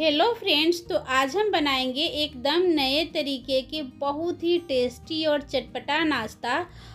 hello friends तो आज हम बनाएंगे एकदम नए तरीके के बहुत ही टेस्टी और चटपटा नाश्ता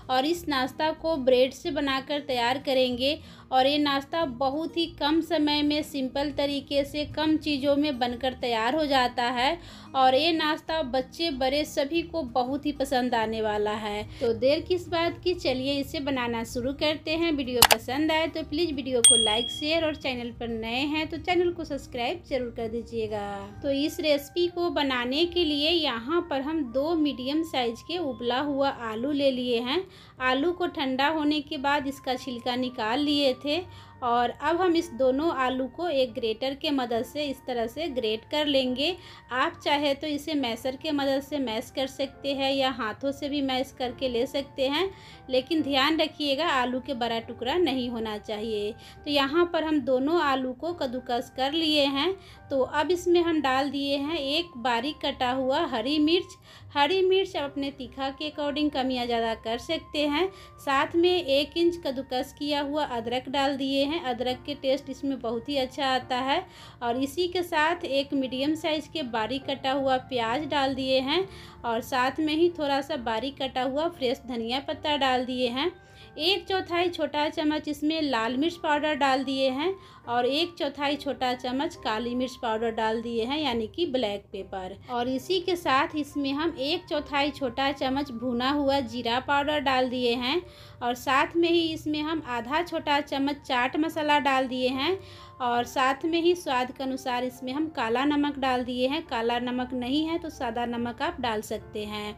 और इस नाश्ता को ब्रेड से बनाकर तैयार करेंगे और ये नाश्ता बहुत ही कम समय में सिंपल तरीके से कम चीज़ों में बनकर तैयार हो जाता है और ये नाश्ता बच्चे बड़े सभी को बहुत ही पसंद आने वाला है तो देर किस बात की चलिए इसे बनाना शुरू करते हैं वीडियो पसंद आए तो प्लीज़ वीडियो को लाइक शेयर और चैनल पर नए हैं तो चैनल को सब्सक्राइब जरूर कर दीजिएगा तो इस रेसिपी को बनाने के लिए यहाँ पर हम दो मीडियम साइज के उबला हुआ आलू ले लिए हैं आलू को ठंडा होने के बाद इसका छिलका निकाल लिए थे और अब हम इस दोनों आलू को एक ग्रेटर के मदद से इस तरह से ग्रेट कर लेंगे आप चाहे तो इसे मैसर के मदद से मैस कर सकते हैं या हाथों से भी मैस करके ले सकते हैं लेकिन ध्यान रखिएगा आलू के बड़ा टुकड़ा नहीं होना चाहिए तो यहाँ पर हम दोनों आलू को कद्दूकस कर लिए हैं तो अब इसमें हम डाल दिए हैं एक बारीक कटा हुआ हरी मिर्च हरी मिर्च आप अपने तीखा के अकॉर्डिंग कमियाँ ज़्यादा कर सकते हैं साथ में एक इंच कद्दूकस किया हुआ अदरक डाल दिए हैं अदरक के टेस्ट इसमें बहुत ही अच्छा आता है और इसी के साथ एक मीडियम साइज़ के बारीक कटा हुआ प्याज डाल दिए हैं और साथ में ही थोड़ा सा बारीक कटा हुआ फ्रेश धनिया पत्ता डाल दिए हैं एक चौथाई छोटा चम्मच इसमें लाल मिर्च पाउडर डाल दिए हैं और एक चौथाई छोटा चम्मच काली मिर्च पाउडर डाल दिए हैं यानी कि ब्लैक पेपर और इसी के साथ इसमें हम एक चौथाई छोटा चम्मच भुना हुआ जीरा पाउडर डाल दिए हैं और साथ में ही इसमें हम आधा छोटा चम्मच चाट मसाला डाल दिए हैं और साथ में ही स्वाद के अनुसार इसमें हम काला नमक डाल दिए हैं काला नमक नहीं है तो सादा नमक आप डाल सकते हैं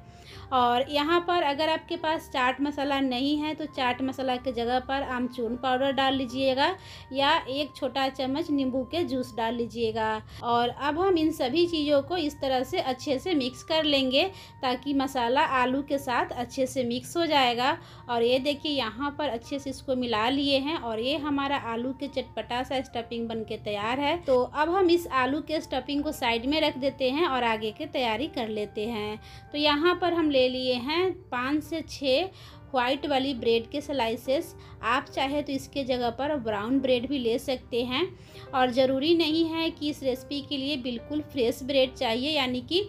और यहाँ पर अगर आपके पास चाट मसाला नहीं है तो चाट मसाला के जगह पर चून पाउडर डाल लीजिएगा या एक छोटा चम्मच नींबू के जूस डाल लीजिएगा और अब हम इन सभी चीज़ों को इस तरह से अच्छे से मिक्स कर लेंगे ताकि मसाला आलू के साथ अच्छे से मिक्स हो जाएगा और ये देखिए यहाँ पर अच्छे से इसको मिला लिए हैं और ये हमारा आलू के चटपटा सा स्टफिंग बन के तैयार है तो अब हम इस आलू के स्टफिंग को साइड में रख देते हैं और आगे की तैयारी कर लेते हैं तो यहाँ पर हम ले लिए हैं पाँच से छः वाइट वाली ब्रेड के स्लाइसेस आप चाहे तो इसके जगह पर ब्राउन ब्रेड भी ले सकते हैं और ज़रूरी नहीं है कि इस रेसिपी के लिए बिल्कुल फ्रेश ब्रेड चाहिए यानी कि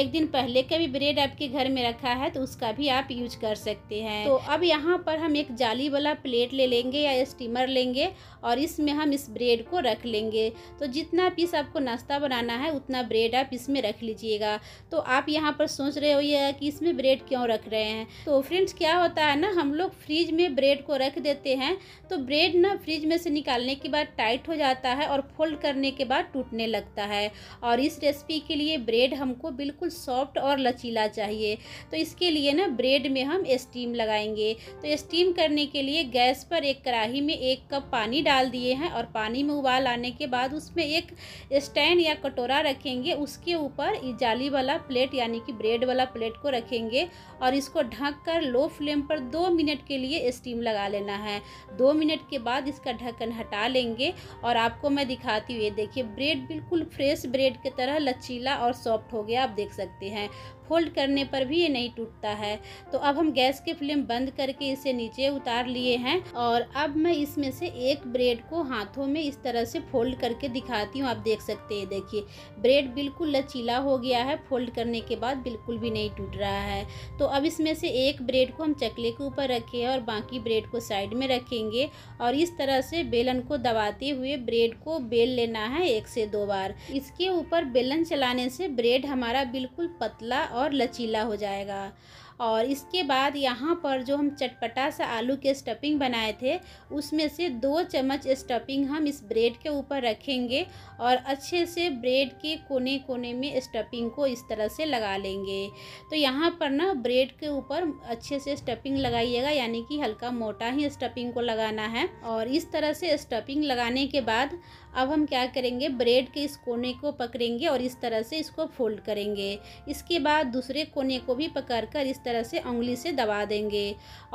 एक दिन पहले का भी ब्रेड आपके घर में रखा है तो उसका भी आप यूज कर सकते हैं तो अब यहाँ पर हम एक जाली वाला प्लेट ले लेंगे या स्टीमर लेंगे और इसमें हम इस ब्रेड को रख लेंगे तो जितना पीस आपको नाश्ता बनाना है उतना ब्रेड आप इसमें रख लीजिएगा तो आप यहाँ पर सोच रहे हो कि इसमें ब्रेड क्यों रख रहे हैं तो फ्रेंड्स क्या होता होता है ना हम लोग फ्रिज में ब्रेड को रख देते हैं तो ब्रेड ना फ्रिज में से निकालने के बाद टाइट हो जाता है और फोल्ड करने के बाद टूटने लगता है और इस रेसिपी के लिए ब्रेड हमको बिल्कुल सॉफ्ट और लचीला चाहिए तो इसके लिए ना ब्रेड में हम स्टीम लगाएंगे तो स्टीम करने के लिए गैस पर एक कढ़ाही में एक कप पानी डाल दिए हैं और पानी में उबाल आने के बाद उसमें एक स्टैंड या कटोरा रखेंगे उसके ऊपर जाली वाला प्लेट यानी कि ब्रेड वाला प्लेट को रखेंगे और इसको ढक कर लो फ्लेम पर दो मिनट के लिए स्टीम लगा लेना है दो मिनट के बाद इसका ढक्कन हटा लेंगे और आपको मैं दिखाती हूँ ये देखिए ब्रेड बिल्कुल फ्रेश ब्रेड की तरह लचीला और सॉफ्ट हो गया आप देख सकते हैं फोल्ड करने पर भी ये नहीं टूटता है तो अब हम गैस की फ्लेम बंद करके इसे नीचे उतार लिए हैं और अब मैं इसमें से एक ब्रेड को हाथों में इस तरह से फोल्ड करके दिखाती हूँ आप देख सकते हैं देखिए ब्रेड बिल्कुल लचीला हो गया है फोल्ड करने के बाद बिल्कुल भी नहीं टूट रहा है तो अब इसमें से एक ब्रेड को हम चकले के ऊपर रखे और बाकी ब्रेड को साइड में रखेंगे और इस तरह से बेलन को दबाते हुए ब्रेड को बेल लेना है एक से दो बार इसके ऊपर बेलन चलाने से ब्रेड हमारा बिल्कुल पतला और लचीला हो जाएगा और इसके बाद यहाँ पर जो हम चटपटा सा आलू के स्टफिंग बनाए थे उसमें से दो चम्मच स्टफिंग हम इस ब्रेड के ऊपर रखेंगे और अच्छे से ब्रेड के कोने कोने में स्टफिंग को इस तरह से लगा लेंगे तो यहाँ पर ना ब्रेड के ऊपर अच्छे से स्टफिंग लगाइएगा यानी कि हल्का मोटा ही स्टफिंग को लगाना है और इस तरह से स्टफिंग लगाने के बाद अब हम क्या करेंगे ब्रेड के इस कोने को पकड़ेंगे और इस तरह से इसको फोल्ड करेंगे इसके बाद दूसरे कोने को भी पकड़ कर इस तरह से उंगली से दबा देंगे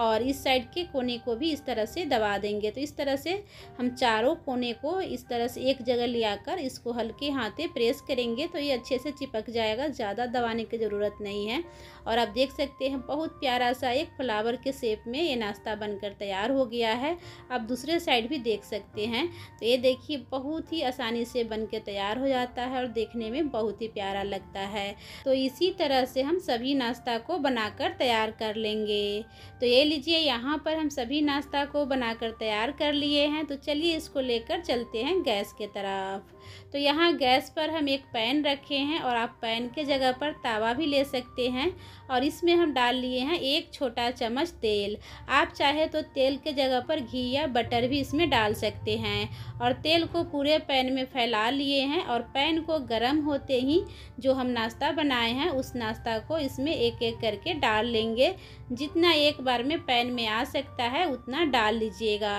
और इस साइड के कोने को भी इस तरह से दबा देंगे तो इस तरह से हम चारों कोने को इस तरह से एक जगह ले आकर इसको हल्के हाथे प्रेस करेंगे तो ये अच्छे से चिपक जाएगा ज़्यादा दबाने की ज़रूरत नहीं है और आप देख सकते हैं बहुत प्यारा सा एक फ्लावर के शेप में ये नाश्ता बनकर तैयार हो गया है आप दूसरे साइड भी देख सकते हैं तो ये देखिए बहुत ही आसानी से बन के तैयार हो जाता है और देखने में बहुत ही प्यारा लगता है तो इसी तरह से हम सभी नाश्ता को बना बनाकर तैयार कर लेंगे तो ये लीजिए यहाँ पर हम सभी नाश्ता को बनाकर तैयार कर लिए हैं तो चलिए इसको लेकर चलते हैं गैस के तरफ तो यहाँ गैस पर हम एक पैन रखे हैं और आप पैन के जगह पर तावा भी ले सकते हैं और इसमें हम डाल लिए हैं एक छोटा चम्मच तेल आप चाहे तो तेल के जगह पर घी या बटर भी इसमें डाल सकते हैं और तेल को पूरे पैन में फैला लिए हैं और पैन को गर्म होते ही जो हम नाश्ता बनाए हैं उस नाश्ता को इसमें एक एक करके डाल डाल लेंगे जितना एक बार में पैन में आ सकता है उतना डाल लीजिएगा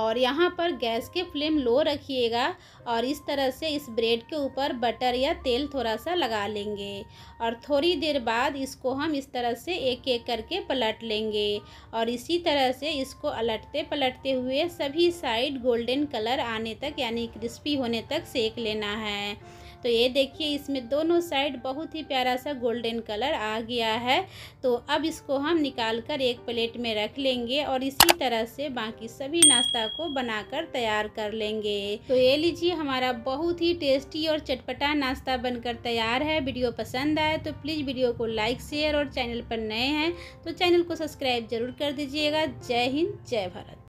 और यहाँ पर गैस के फ्लेम लो रखिएगा और इस तरह से इस ब्रेड के ऊपर बटर या तेल थोड़ा सा लगा लेंगे और थोड़ी देर बाद इसको हम इस तरह से एक एक करके पलट लेंगे और इसी तरह से इसको अलटते पलटते हुए सभी साइड गोल्डन कलर आने तक यानी क्रिस्पी होने तक सेक लेना है तो ये देखिए इसमें दोनों साइड बहुत ही प्यारा सा गोल्डन कलर आ गया है तो अब इसको हम निकाल कर एक प्लेट में रख लेंगे और इसी तरह से बाकी सभी नाश्ता को बनाकर तैयार कर लेंगे तो ये लीजिए हमारा बहुत ही टेस्टी और चटपटा नाश्ता बनकर तैयार है वीडियो पसंद आए तो प्लीज़ वीडियो को लाइक शेयर और चैनल पर नए हैं तो चैनल को सब्सक्राइब जरूर कर दीजिएगा जय हिंद जय भारत